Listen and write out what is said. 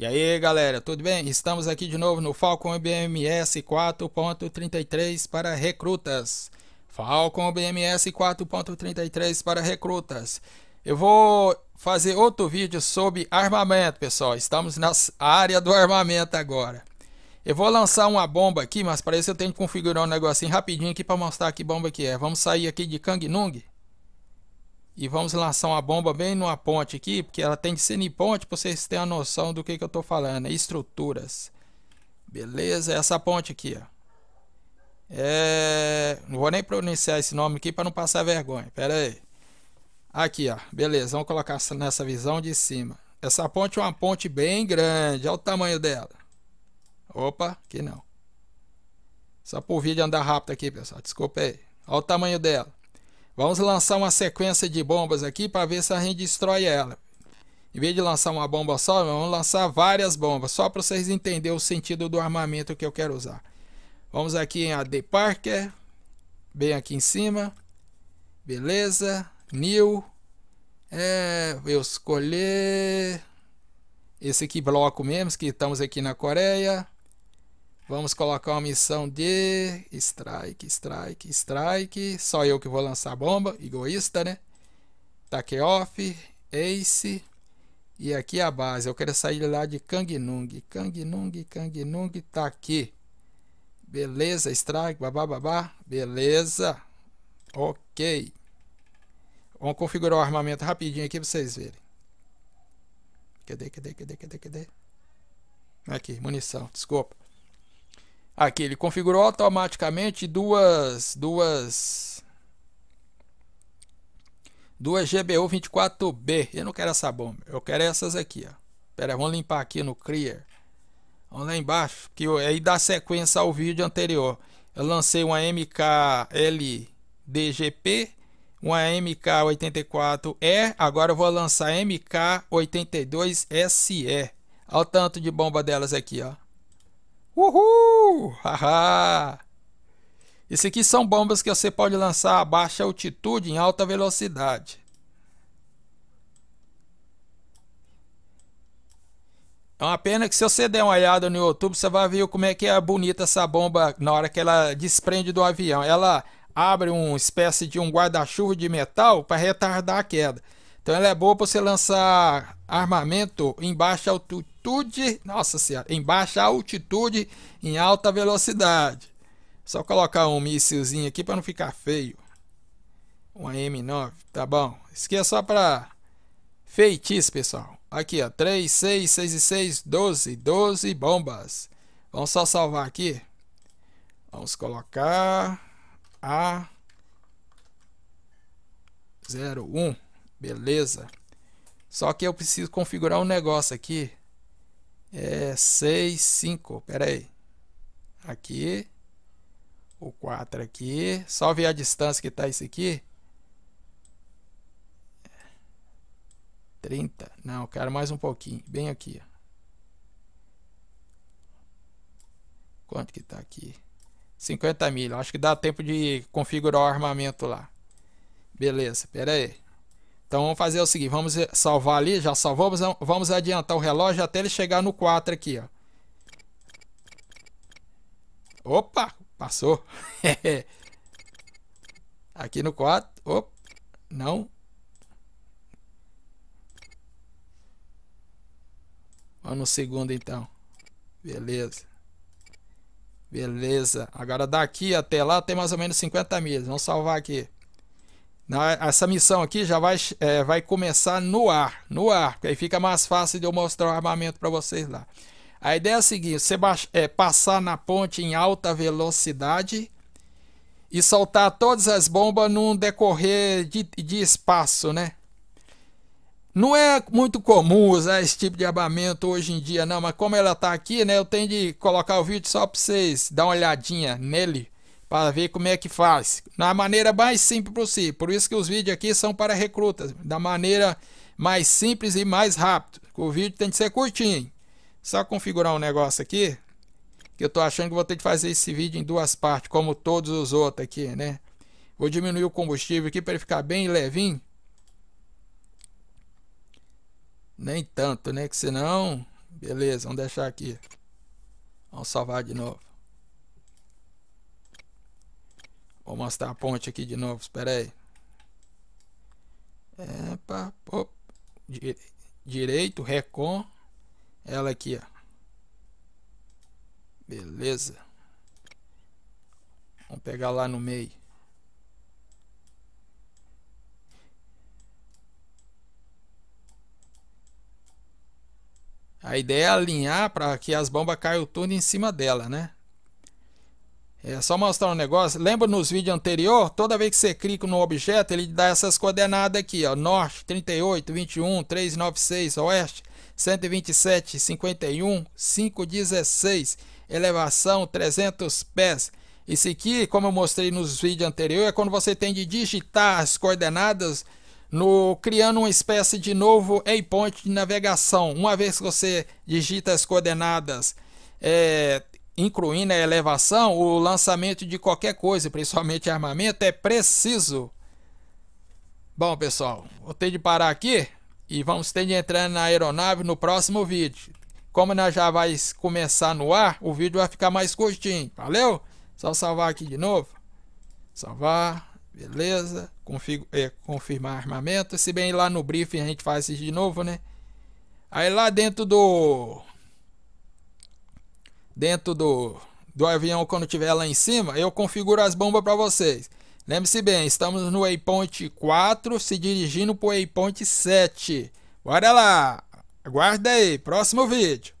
E aí galera, tudo bem? Estamos aqui de novo no Falcon BMS 4.33 para recrutas. Falcon BMS 4.33 para recrutas. Eu vou fazer outro vídeo sobre armamento, pessoal. Estamos na área do armamento agora. Eu vou lançar uma bomba aqui, mas para isso eu tenho que configurar um negocinho rapidinho aqui para mostrar que bomba que é. Vamos sair aqui de Kangnung. E vamos lançar uma bomba bem numa ponte aqui, porque ela tem que ser em ponte para vocês terem a noção do que, que eu estou falando. É estruturas. Beleza, essa ponte aqui, ó. É... Não vou nem pronunciar esse nome aqui para não passar vergonha. Pera aí. Aqui, ó. Beleza, vamos colocar nessa visão de cima. Essa ponte é uma ponte bem grande. Olha o tamanho dela. Opa, aqui não. Só por vídeo andar rápido aqui, pessoal. Desculpa aí. Olha o tamanho dela. Vamos lançar uma sequência de bombas aqui para ver se a gente destrói ela. Em vez de lançar uma bomba só, vamos lançar várias bombas, só para vocês entenderem o sentido do armamento que eu quero usar. Vamos aqui em AD Parker, bem aqui em cima. Beleza, New. É, eu escolher esse aqui bloco mesmo, que estamos aqui na Coreia. Vamos colocar uma missão de strike, strike, strike. Só eu que vou lançar a bomba, egoísta, né? Take off, ace. E aqui a base, eu quero sair lá de Kangnung. Kangnung, Kangnung, tá aqui. Beleza, strike, babá, babá. Beleza. Ok. Vamos configurar o armamento rapidinho aqui para vocês verem. Cadê, cadê, cadê, cadê, cadê? Aqui, munição, desculpa. Aqui, ele configurou automaticamente duas, duas, duas GBU 24B. Eu não quero essa bomba, eu quero essas aqui, ó. Pera, vamos limpar aqui no Clear. Vamos lá embaixo, que eu, aí dá sequência ao vídeo anterior. Eu lancei uma MKLDGP, uma MK84E, agora eu vou lançar MK82SE. Olha o tanto de bomba delas aqui, ó. Uhul! Haha! Isso aqui são bombas que você pode lançar a baixa altitude em alta velocidade. É uma pena que se você der uma olhada no YouTube, você vai ver como é que é bonita essa bomba na hora que ela desprende do avião. Ela abre uma espécie de um guarda-chuva de metal para retardar a queda. Então ela é boa para você lançar armamento em baixa altitude altitude, nossa senhora, em baixa altitude, em alta velocidade. Só colocar um míssilzinho aqui para não ficar feio. Uma M9, tá bom. Isso aqui é só para feitiço, pessoal. Aqui, ó, 3, 6, 6 e 6, 12, 12 bombas. Vamos só salvar aqui. Vamos colocar a 01. Beleza. Só que eu preciso configurar um negócio aqui é 6, 5. Pera aí. Aqui. O 4 aqui. Só ver a distância que está isso aqui. 30. Não, quero mais um pouquinho. Bem aqui. Ó. Quanto que está aqui? 50 mil. Acho que dá tempo de configurar o armamento lá. Beleza, pera aí. Então vamos fazer o seguinte, vamos salvar ali, já salvamos, vamos adiantar o relógio até ele chegar no 4 aqui, ó. Opa, passou. aqui no 4, opa, não. Vamos no segundo então. Beleza. Beleza. Agora daqui até lá tem mais ou menos 50 milhas. Vamos salvar aqui. Essa missão aqui já vai, é, vai começar no ar, no ar, porque aí fica mais fácil de eu mostrar o armamento para vocês lá. A ideia é a seguinte, você é, passar na ponte em alta velocidade e soltar todas as bombas num decorrer de, de espaço, né? Não é muito comum usar esse tipo de armamento hoje em dia, não, mas como ela tá aqui, né, eu tenho de colocar o vídeo só para vocês dar uma olhadinha nele para ver como é que faz. Na maneira mais simples possível. Por isso que os vídeos aqui são para recrutas, da maneira mais simples e mais rápido. O vídeo tem que ser curtinho. Só configurar um negócio aqui, que eu estou achando que vou ter que fazer esse vídeo em duas partes, como todos os outros aqui, né? Vou diminuir o combustível aqui para ele ficar bem levinho. Nem tanto, né? Que senão... Beleza, vamos deixar aqui. Vamos salvar de novo. Vou mostrar a ponte aqui de novo, espera aí. Epa, op, dire, direito, recon. Ela aqui, ó. Beleza. Vamos pegar lá no meio. A ideia é alinhar para que as bombas caiam tudo em cima dela, né? É, só mostrar um negócio. Lembra nos vídeos anterior? Toda vez que você clica no objeto, ele dá essas coordenadas aqui, ó. Norte, 38, 21, 396, Oeste, 127, 51, 516, elevação 300 pés. Isso aqui, como eu mostrei nos vídeos anteriores, é quando você tem de digitar as coordenadas no criando uma espécie de novo waypoint de navegação. Uma vez que você digita as coordenadas é, incluindo a elevação, o lançamento de qualquer coisa, principalmente armamento, é preciso. Bom, pessoal, vou ter de parar aqui e vamos ter de entrar na aeronave no próximo vídeo. Como nós já vai começar no ar, o vídeo vai ficar mais curtinho, valeu? Só salvar aqui de novo. Salvar, beleza. é, confirmar armamento. Se bem lá no briefing a gente faz isso de novo, né? Aí lá dentro do dentro do, do avião quando estiver lá em cima, eu configuro as bombas para vocês. Lembre-se bem, estamos no waypoint 4, se dirigindo para o waypoint 7. Bora lá! Aguarda aí, próximo vídeo.